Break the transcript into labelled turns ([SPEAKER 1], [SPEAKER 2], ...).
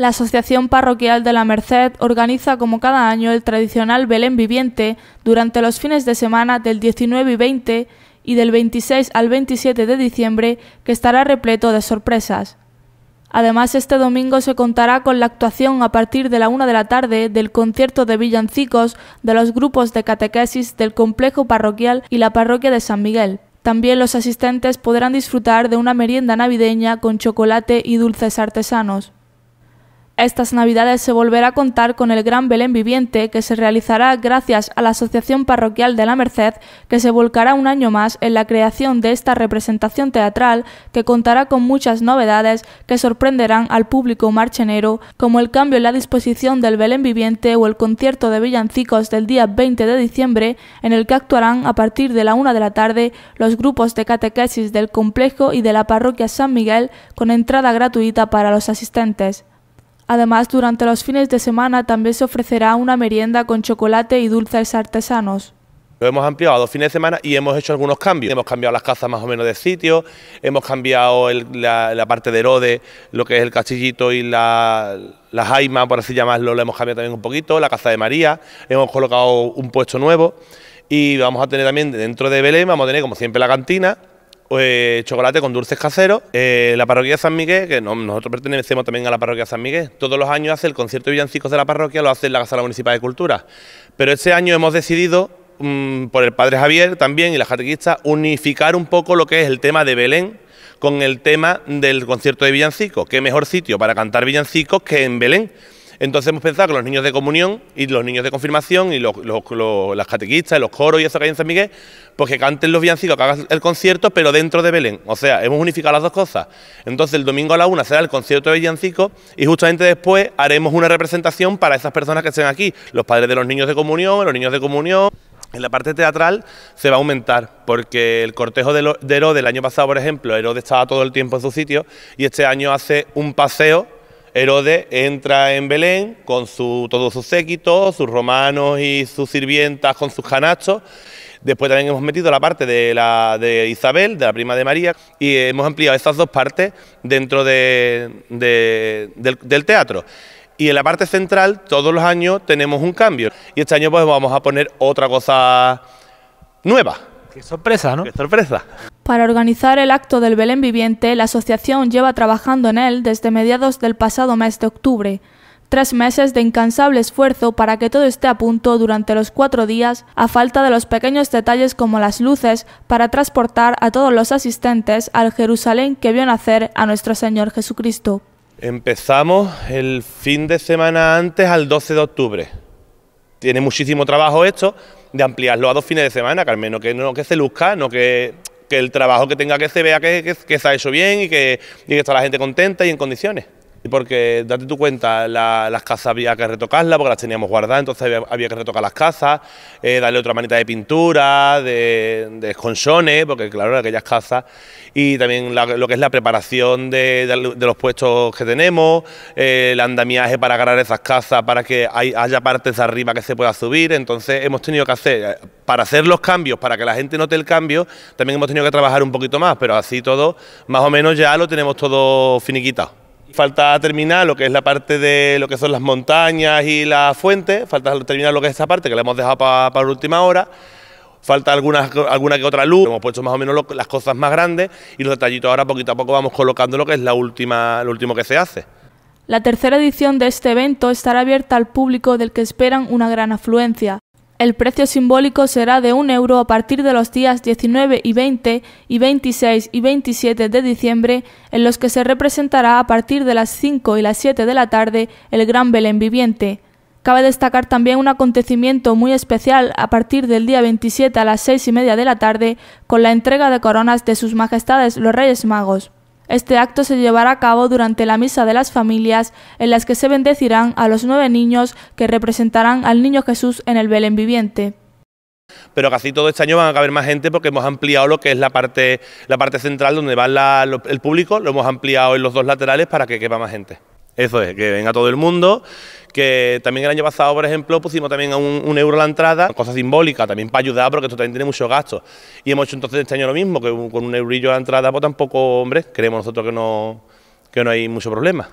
[SPEAKER 1] La Asociación Parroquial de la Merced organiza como cada año el tradicional Belén Viviente durante los fines de semana del 19 y 20 y del 26 al 27 de diciembre que estará repleto de sorpresas. Además, este domingo se contará con la actuación a partir de la una de la tarde del concierto de villancicos de los grupos de catequesis del complejo parroquial y la parroquia de San Miguel. También los asistentes podrán disfrutar de una merienda navideña con chocolate y dulces artesanos. Estas Navidades se volverá a contar con el Gran Belén Viviente que se realizará gracias a la Asociación Parroquial de la Merced, que se volcará un año más en la creación de esta representación teatral que contará con muchas novedades que sorprenderán al público marchenero, como el cambio en la disposición del Belén Viviente o el concierto de villancicos del día 20 de diciembre, en el que actuarán a partir de la una de la tarde los grupos de catequesis del complejo y de la parroquia San Miguel con entrada gratuita para los asistentes. Además, durante los fines de semana también se ofrecerá una merienda con chocolate y dulces artesanos.
[SPEAKER 2] Lo hemos ampliado a dos fines de semana y hemos hecho algunos cambios. Hemos cambiado las casas más o menos de sitio, hemos cambiado la, parte de Herodes, lo que es el castillito y la, la jaima, por así llamarlo, lo hemos cambiado también un poquito, la casa de María, hemos colocado un puesto nuevo y vamos a tener también dentro de Belén, vamos a tener como siempre la cantina, eh, chocolate con dulces caseros. Eh, la parroquia de San Miguel, que nosotros pertenecemos también a la parroquia de San Miguel, todos los años hace el concierto de villancicos de la parroquia, lo hace en la Casa Municipal de Cultura. Pero este año hemos decidido, mm, por el padre Javier también y la jatequista... unificar un poco lo que es el tema de Belén con el tema del concierto de villancicos. ¿Qué mejor sitio para cantar villancicos que en Belén? Entonces hemos pensado que los niños de comunión y los niños de confirmación y las catequistas los coros y eso que hay en San Miguel, pues que canten los villancicos, que hagan el concierto, pero dentro de Belén. O sea, hemos unificado las dos cosas. Entonces el domingo a la una será el concierto de villancicos y justamente después haremos una representación para esas personas que estén aquí, los padres de los niños de comunión, los niños de comunión. En la parte teatral se va a aumentar, porque el cortejo de Herodes el año pasado, por ejemplo, Herodes estaba todo el tiempo en su sitio y este año hace un paseo Herodes entra en Belén con su, todos sus séquitos, sus romanos y sus sirvientas con sus janachos... Después también hemos metido la parte de, la, de Isabel, de la prima de María, y hemos ampliado esas dos partes dentro del teatro. Y en la parte central, todos los años tenemos un cambio. Y este año pues vamos a poner otra cosa nueva. Qué sorpresa, ¿no? Qué sorpresa.
[SPEAKER 1] Para organizar el acto del Belén Viviente, la asociación lleva trabajando en él desde mediados del pasado mes de octubre, tres meses de incansable esfuerzo para que todo esté a punto durante los cuatro días, a falta de los pequeños detalles como las luces, para transportar a todos los asistentes al Jerusalén que vio nacer a nuestro Señor Jesucristo.
[SPEAKER 2] Empezamos el fin de semana antes al 12 de octubre. Tiene muchísimo trabajo esto de ampliarlo a dos fines de semana, Carmen, no que, no que se luzca, no que que el trabajo que tenga que se vea que, que, se ha hecho bien y que, y que está la gente contenta y en condiciones porque date tu cuenta, las casas había que retocarlas porque las teníamos guardadas, entonces había, que retocar las casas, eh, darle otra manita de pintura, de, de esconchones, porque claro, aquellas casas, y también lo que es la preparación de, los puestos que tenemos, eh, el andamiaje para agarrar esas casas, para que haya partes arriba que se pueda subir, entonces hemos tenido que hacer, para hacer los cambios, para que la gente note el cambio, también hemos tenido que trabajar un poquito más, pero así todo, más o menos ya lo tenemos todo finiquitado. Falta terminar lo que es la parte de lo que son las montañas y las fuentes, falta terminar lo que es esa parte que la hemos dejado para la última hora falta alguna, alguna que otra luz, hemos puesto más o menos las cosas más grandes y los detallitos ahora poquito a poco vamos colocando lo que es la última, lo último que se hace.
[SPEAKER 1] La tercera edición de este evento estará abierta al público del que esperan una gran afluencia. El precio simbólico será de un euro a partir de los días 19 y 20 y 26 y 27 de diciembre, en los que se representará a partir de las 5 y las 7 de la tarde el Gran Belén Viviente. Cabe destacar también un acontecimiento muy especial a partir del día 27 a las seis y media de la tarde con la entrega de coronas de sus majestades los Reyes Magos. Este acto se llevará a cabo durante la Misa de las Familias, en las que se bendecirán a los nueve niños que representarán al Niño Jesús en el Belén viviente.
[SPEAKER 2] Pero casi todo este año van a caber más gente porque hemos ampliado lo que es la parte, central donde va el público, lo hemos ampliado en los dos laterales para que quepa más gente. Eso es, que venga todo el mundo, que también el año pasado, por ejemplo, pusimos también un, un euro a la entrada, cosa simbólica, también para ayudar, porque esto también tiene muchos gastos. Y hemos hecho entonces este año lo mismo, que con un eurillo a la entrada, pues tampoco, hombre, creemos nosotros que no, que no hay mucho problema.